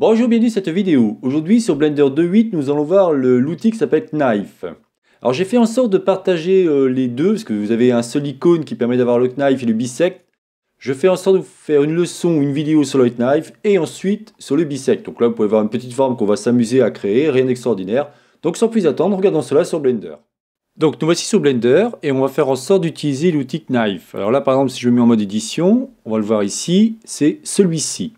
Bonjour, bienvenue à cette vidéo. Aujourd'hui sur Blender 2.8, nous allons voir l'outil qui s'appelle Knife. Alors j'ai fait en sorte de partager euh, les deux, parce que vous avez un seul icône qui permet d'avoir le Knife et le Bisect. Je fais en sorte de vous faire une leçon ou une vidéo sur le Knife et ensuite sur le Bisect. Donc là vous pouvez voir une petite forme qu'on va s'amuser à créer, rien d'extraordinaire. Donc sans plus attendre, regardons cela sur Blender. Donc nous voici sur Blender et on va faire en sorte d'utiliser l'outil Knife. Alors là par exemple si je mets en mode édition, on va le voir ici, c'est celui-ci.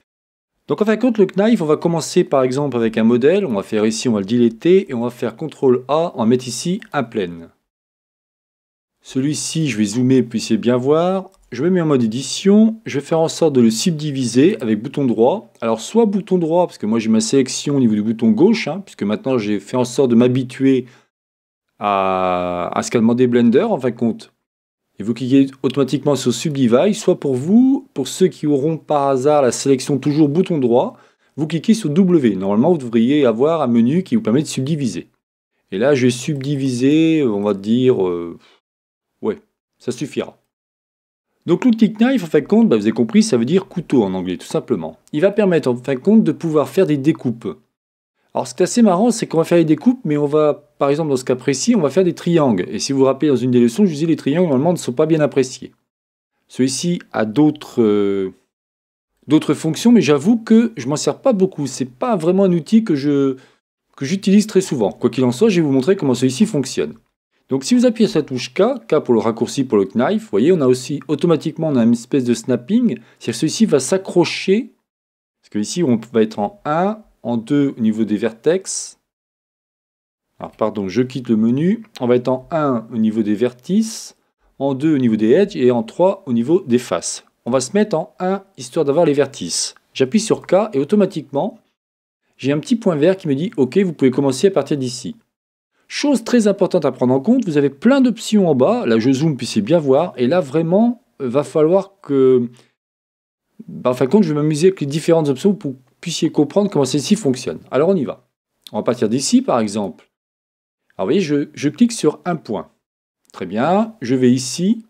Donc en fin de compte, le knife, on va commencer par exemple avec un modèle, on va faire ici, on va le dilater, et on va faire CTRL A, on va mettre ici un plane. Celui-ci, je vais zoomer, vous puissiez bien voir. Je vais mettre en mode édition, je vais faire en sorte de le subdiviser avec bouton droit. Alors soit bouton droit, parce que moi j'ai ma sélection au niveau du bouton gauche, hein, puisque maintenant j'ai fait en sorte de m'habituer à, à ce qu'a demandé Blender en fin de compte et vous cliquez automatiquement sur Subdivide, soit pour vous, pour ceux qui auront par hasard la sélection toujours bouton droit, vous cliquez sur W. Normalement, vous devriez avoir un menu qui vous permet de subdiviser. Et là, je vais subdiviser, on va dire... Euh, ouais, ça suffira. Donc l'outil knife, en fin de compte, bah, vous avez compris, ça veut dire couteau en anglais, tout simplement. Il va permettre, en fin de compte, de pouvoir faire des découpes. Alors ce qui est assez marrant, c'est qu'on va faire des découpes, mais on va, par exemple, dans ce cas précis, on va faire des triangles. Et si vous vous rappelez, dans une des leçons, je vous disais, les triangles, normalement, ne sont pas bien appréciés. Celui-ci a euh, d'autres fonctions, mais j'avoue que je m'en sers pas beaucoup. C'est pas vraiment un outil que j'utilise très souvent. Quoi qu'il en soit, je vais vous montrer comment celui-ci fonctionne. Donc si vous appuyez sur la touche K, K pour le raccourci pour le knife, vous voyez, on a aussi automatiquement une espèce de snapping, c'est-à-dire celui-ci va s'accrocher, parce que ici on va être en 1, en 2 au niveau des vertex, alors pardon, je quitte le menu, on va être en 1 au niveau des vertices, en 2 au niveau des edges et en 3 au niveau des faces. On va se mettre en 1 histoire d'avoir les vertices. J'appuie sur K et automatiquement, j'ai un petit point vert qui me dit OK, vous pouvez commencer à partir d'ici. Chose très importante à prendre en compte, vous avez plein d'options en bas. Là, je zoome, puissiez bien voir. Et là, vraiment, va falloir que... Par bah, en fin de compte, je vais m'amuser avec les différentes options pour que vous puissiez comprendre comment celle-ci fonctionne. Alors, on y va. On va partir d'ici, par exemple. Alors, vous voyez, je clique sur un point. Très bien, je vais ici.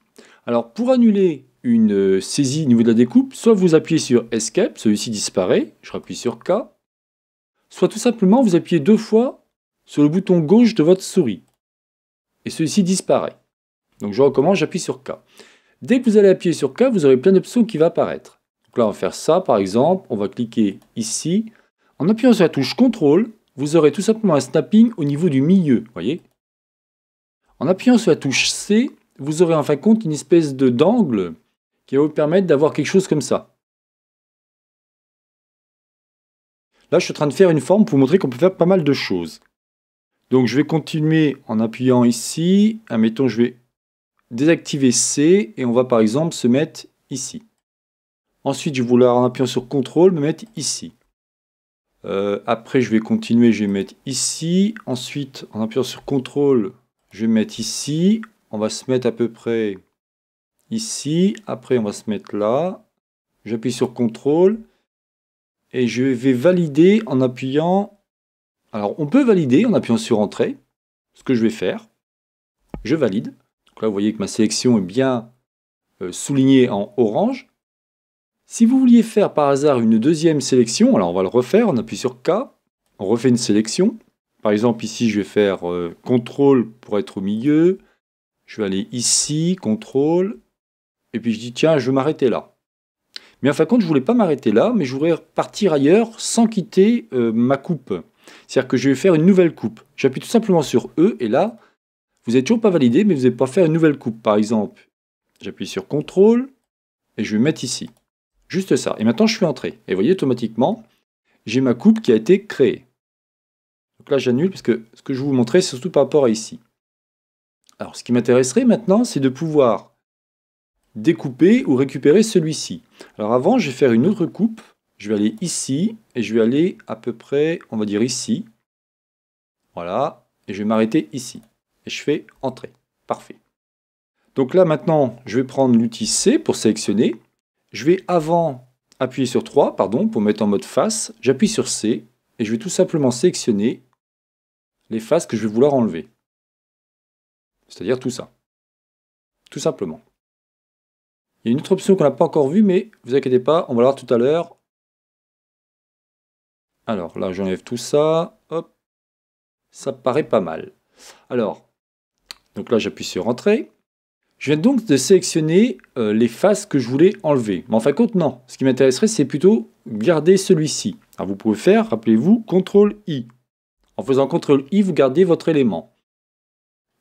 Alors pour annuler une saisie au niveau de la découpe, soit vous appuyez sur Escape, celui-ci disparaît, je rappuie sur K, soit tout simplement vous appuyez deux fois sur le bouton gauche de votre souris, et celui-ci disparaît. Donc je recommence, j'appuie sur K. Dès que vous allez appuyer sur K, vous aurez plein d'options qui vont apparaître. Donc là, on va faire ça, par exemple, on va cliquer ici. En appuyant sur la touche Contrôle, vous aurez tout simplement un snapping au niveau du milieu, voyez en appuyant sur la touche C, vous aurez en fin de compte une espèce de d'angle qui va vous permettre d'avoir quelque chose comme ça. Là, je suis en train de faire une forme pour vous montrer qu'on peut faire pas mal de choses. Donc, je vais continuer en appuyant ici. Admettons, je vais désactiver C et on va par exemple se mettre ici. Ensuite, je vais vouloir en appuyant sur CTRL me mettre ici. Euh, après, je vais continuer, je vais me mettre ici. Ensuite, en appuyant sur CTRL, je vais mettre ici. On va se mettre à peu près ici. Après, on va se mettre là. J'appuie sur CTRL. Et je vais valider en appuyant... Alors, on peut valider en appuyant sur Entrée. Ce que je vais faire. Je valide. Donc là, vous voyez que ma sélection est bien euh, soulignée en orange. Si vous vouliez faire par hasard une deuxième sélection, alors on va le refaire, on appuie sur K, on refait une sélection, par exemple, ici, je vais faire CTRL euh, contrôle pour être au milieu. Je vais aller ici, contrôle. Et puis je dis, tiens, je vais m'arrêter là. Mais en fin de compte, je ne voulais pas m'arrêter là, mais je voulais partir ailleurs sans quitter euh, ma coupe. C'est-à-dire que je vais faire une nouvelle coupe. J'appuie tout simplement sur E et là, vous n'êtes toujours pas validé, mais vous n'allez pas faire une nouvelle coupe. Par exemple, j'appuie sur CTRL et je vais mettre ici. Juste ça. Et maintenant, je suis entré. Et vous voyez, automatiquement, j'ai ma coupe qui a été créée. Donc là, j'annule, parce que ce que je vous montrer, c'est surtout par rapport à ici. Alors, ce qui m'intéresserait maintenant, c'est de pouvoir découper ou récupérer celui-ci. Alors avant, je vais faire une autre coupe. Je vais aller ici, et je vais aller à peu près, on va dire ici. Voilà, et je vais m'arrêter ici. Et je fais « Entrée ». Parfait. Donc là, maintenant, je vais prendre l'outil C pour sélectionner. Je vais avant appuyer sur 3, pardon, pour mettre en mode face. J'appuie sur C, et je vais tout simplement sélectionner les faces que je vais vouloir enlever. C'est-à-dire tout ça. Tout simplement. Il y a une autre option qu'on n'a pas encore vue, mais vous inquiétez pas, on va la voir tout à l'heure. Alors là, j'enlève tout ça. Hop. Ça paraît pas mal. Alors, donc là, j'appuie sur Entrée. Je viens donc de sélectionner euh, les faces que je voulais enlever. Mais en fin de compte, non. Ce qui m'intéresserait, c'est plutôt garder celui-ci. Alors vous pouvez faire, rappelez-vous, CTRL-I en faisant CTRL-I, vous gardez votre élément.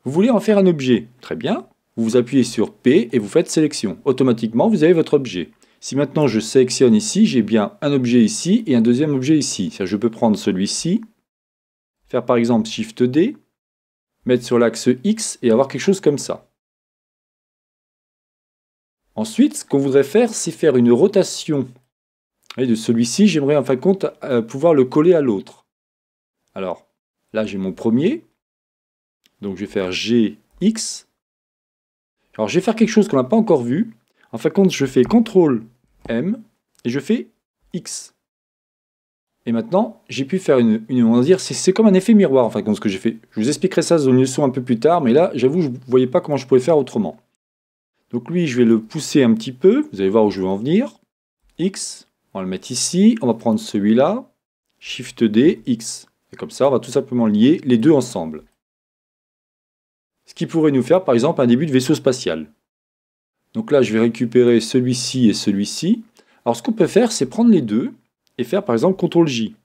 Vous voulez en faire un objet. Très bien. Vous appuyez sur P et vous faites sélection. Automatiquement, vous avez votre objet. Si maintenant je sélectionne ici, j'ai bien un objet ici et un deuxième objet ici. Je peux prendre celui-ci, faire par exemple Shift D, mettre sur l'axe X et avoir quelque chose comme ça. Ensuite, ce qu'on voudrait faire, c'est faire une rotation. Et de celui-ci, j'aimerais en fin de compte euh, pouvoir le coller à l'autre. Alors, Là, j'ai mon premier. Donc, je vais faire GX. Alors, je vais faire quelque chose qu'on n'a pas encore vu. En fin de compte, je fais CTRL M et je fais X. Et maintenant, j'ai pu faire une, une on va dire, c'est comme un effet miroir, en fin de compte, ce que j'ai fait. Je vous expliquerai ça dans une leçon un peu plus tard, mais là, j'avoue, je ne voyais pas comment je pouvais faire autrement. Donc lui, je vais le pousser un petit peu, vous allez voir où je veux en venir. X, on va le mettre ici, on va prendre celui-là, Shift D, X. Et comme ça, on va tout simplement lier les deux ensemble. Ce qui pourrait nous faire par exemple un début de vaisseau spatial. Donc là, je vais récupérer celui-ci et celui-ci. Alors ce qu'on peut faire, c'est prendre les deux et faire par exemple CTRL-J.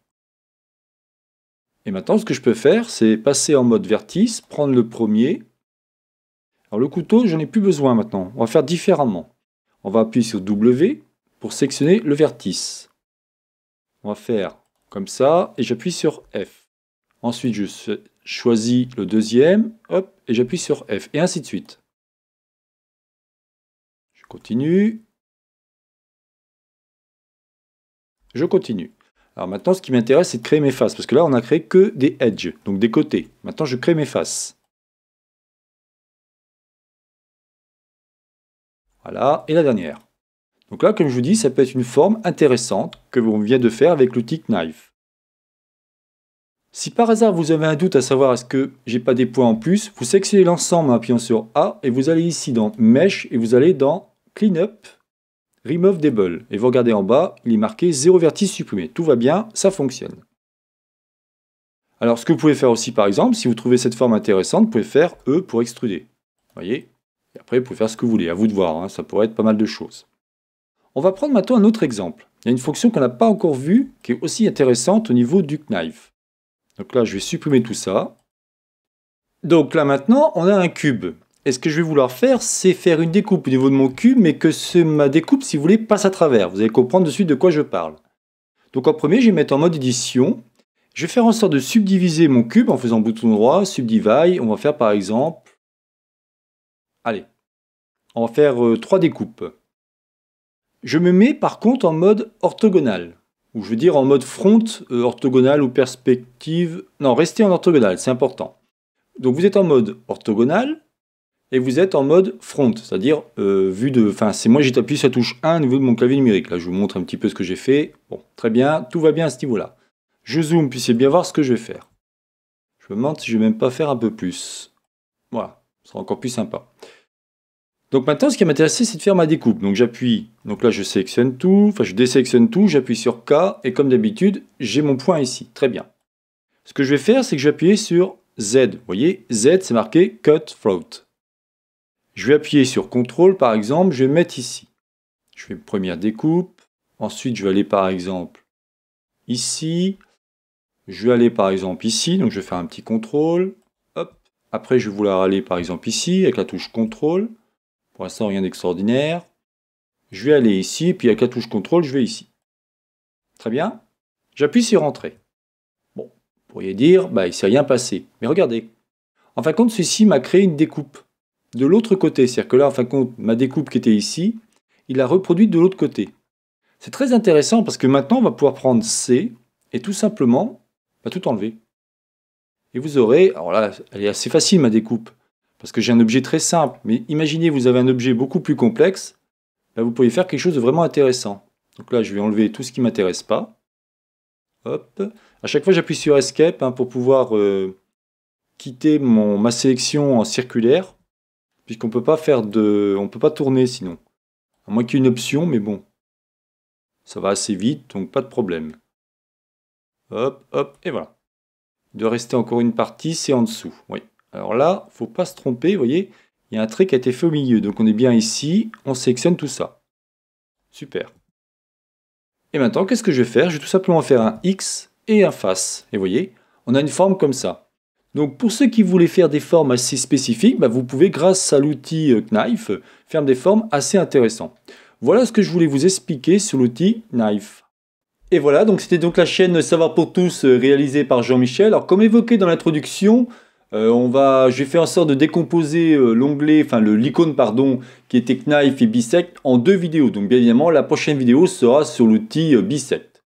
Et maintenant, ce que je peux faire, c'est passer en mode vertice, prendre le premier. Alors le couteau, j'en ai plus besoin maintenant. On va faire différemment. On va appuyer sur W pour sectionner le vertice. On va faire comme ça, et j'appuie sur F. Ensuite, je choisis le deuxième, et j'appuie sur F, et ainsi de suite. Je continue. Je continue. Alors maintenant, ce qui m'intéresse, c'est de créer mes faces, parce que là, on n'a créé que des edges, donc des côtés. Maintenant, je crée mes faces. Voilà, et la dernière. Donc là, comme je vous dis, ça peut être une forme intéressante que l'on vient de faire avec l'outil Knife. Si par hasard vous avez un doute à savoir est-ce que j'ai pas des points en plus, vous sélectionnez l'ensemble en appuyant sur A et vous allez ici dans Mesh et vous allez dans Cleanup, Remove Dable. Et vous regardez en bas, il est marqué 0 vertice supprimé. Tout va bien, ça fonctionne. Alors ce que vous pouvez faire aussi par exemple, si vous trouvez cette forme intéressante, vous pouvez faire E pour extruder. Vous voyez Et après vous pouvez faire ce que vous voulez, à vous de voir, hein. ça pourrait être pas mal de choses. On va prendre maintenant un autre exemple. Il y a une fonction qu'on n'a pas encore vue, qui est aussi intéressante au niveau du knife. Donc là, je vais supprimer tout ça. Donc là maintenant, on a un cube. Et ce que je vais vouloir faire, c'est faire une découpe au niveau de mon cube, mais que ce, ma découpe, si vous voulez, passe à travers. Vous allez comprendre de suite de quoi je parle. Donc en premier, je vais mettre en mode édition. Je vais faire en sorte de subdiviser mon cube en faisant bouton droit, subdivide. On va faire par exemple... Allez, on va faire euh, trois découpes. Je me mets par contre en mode orthogonal, ou je veux dire en mode front euh, orthogonal ou perspective. Non, restez en orthogonal, c'est important. Donc vous êtes en mode orthogonal et vous êtes en mode front, c'est-à-dire vu euh, vue de... Enfin, c'est moi ai appuyé sur la touche 1 au niveau de mon clavier numérique. Là, je vous montre un petit peu ce que j'ai fait. Bon, très bien, tout va bien à ce niveau-là. Je zoome, c'est bien voir ce que je vais faire. Je me demande si je vais même pas faire un peu plus. Voilà, ce sera encore plus sympa. Donc maintenant, ce qui m'intéresse c'est de faire ma découpe. Donc j'appuie, donc là je sélectionne tout, enfin je désélectionne tout, j'appuie sur K, et comme d'habitude, j'ai mon point ici. Très bien. Ce que je vais faire, c'est que je vais appuyer sur Z. Vous voyez, Z, c'est marqué Cut Cut/Float. Je vais appuyer sur CTRL, par exemple, je vais mettre ici. Je fais première découpe, ensuite je vais aller par exemple ici, je vais aller par exemple ici, donc je vais faire un petit CTRL, hop. Après je vais vouloir aller par exemple ici avec la touche CTRL, pour l'instant, rien d'extraordinaire. Je vais aller ici, puis à la touche contrôle, je vais ici. Très bien. J'appuie sur Entrée. Bon, vous pourriez dire, bah, il ne s'est rien passé. Mais regardez. En fin de compte, ceci m'a créé une découpe de l'autre côté. C'est-à-dire que là, en fin de compte, ma découpe qui était ici, il l'a reproduite de l'autre côté. C'est très intéressant parce que maintenant, on va pouvoir prendre C et tout simplement, bah, tout enlever. Et vous aurez, alors là, elle est assez facile ma découpe, parce que j'ai un objet très simple, mais imaginez vous avez un objet beaucoup plus complexe, là vous pouvez faire quelque chose de vraiment intéressant. Donc là je vais enlever tout ce qui ne m'intéresse pas. Hop. À chaque fois j'appuie sur Escape hein, pour pouvoir euh, quitter mon, ma sélection en circulaire, puisqu'on peut pas faire de. on peut pas tourner sinon. À moins qu'il y ait une option, mais bon. Ça va assez vite, donc pas de problème. Hop, hop, et voilà. De rester encore une partie, c'est en dessous, oui. Alors là, faut pas se tromper, vous voyez, il y a un trait qui a été fait au milieu. Donc on est bien ici, on sélectionne tout ça. Super. Et maintenant, qu'est-ce que je vais faire Je vais tout simplement faire un X et un face. Et vous voyez, on a une forme comme ça. Donc pour ceux qui voulaient faire des formes assez spécifiques, bah, vous pouvez grâce à l'outil euh, Knife faire des formes assez intéressantes. Voilà ce que je voulais vous expliquer sur l'outil Knife. Et voilà, donc c'était donc la chaîne Savoir pour tous euh, réalisée par Jean-Michel. Alors comme évoqué dans l'introduction, euh, on va, j'ai fait en sorte de décomposer euh, l'onglet, enfin l'icône pardon, qui était Knife et Bisect en deux vidéos. Donc bien évidemment, la prochaine vidéo sera sur l'outil euh, Bisect.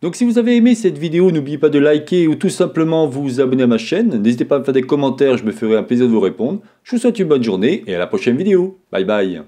Donc si vous avez aimé cette vidéo, n'oubliez pas de liker ou tout simplement vous abonner à ma chaîne. N'hésitez pas à me faire des commentaires, je me ferai un plaisir de vous répondre. Je vous souhaite une bonne journée et à la prochaine vidéo. Bye bye